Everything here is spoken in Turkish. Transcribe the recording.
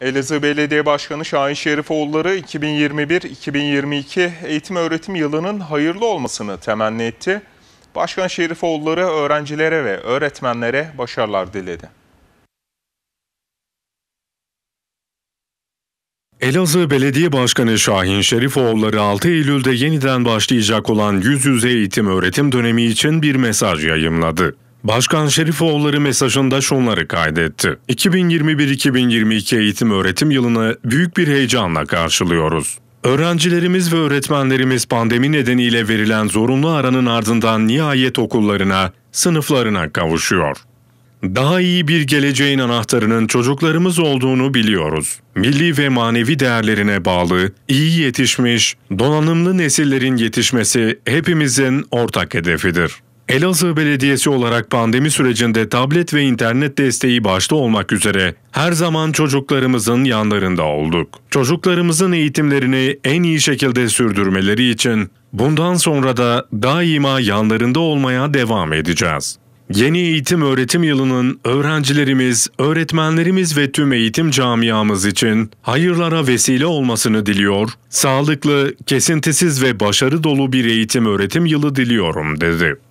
Elazığ Belediye Başkanı Şahin Şerifoğulları 2021-2022 eğitim öğretim yılının hayırlı olmasını temenni etti. Başkan Şerifoğulları öğrencilere ve öğretmenlere başarılar diledi. Elazığ Belediye Başkanı Şahin Şerifoğulları 6 Eylül'de yeniden başlayacak olan yüz yüze eğitim öğretim dönemi için bir mesaj yayımladı. Başkan Şerifoğulları mesajında şunları kaydetti. 2021-2022 eğitim öğretim yılını büyük bir heyecanla karşılıyoruz. Öğrencilerimiz ve öğretmenlerimiz pandemi nedeniyle verilen zorunlu aranın ardından nihayet okullarına, sınıflarına kavuşuyor. Daha iyi bir geleceğin anahtarının çocuklarımız olduğunu biliyoruz. Milli ve manevi değerlerine bağlı, iyi yetişmiş, donanımlı nesillerin yetişmesi hepimizin ortak hedefidir. Elazığ Belediyesi olarak pandemi sürecinde tablet ve internet desteği başta olmak üzere her zaman çocuklarımızın yanlarında olduk. Çocuklarımızın eğitimlerini en iyi şekilde sürdürmeleri için bundan sonra da daima yanlarında olmaya devam edeceğiz. Yeni eğitim öğretim yılının öğrencilerimiz, öğretmenlerimiz ve tüm eğitim camiamız için hayırlara vesile olmasını diliyor, sağlıklı, kesintisiz ve başarı dolu bir eğitim öğretim yılı diliyorum dedi.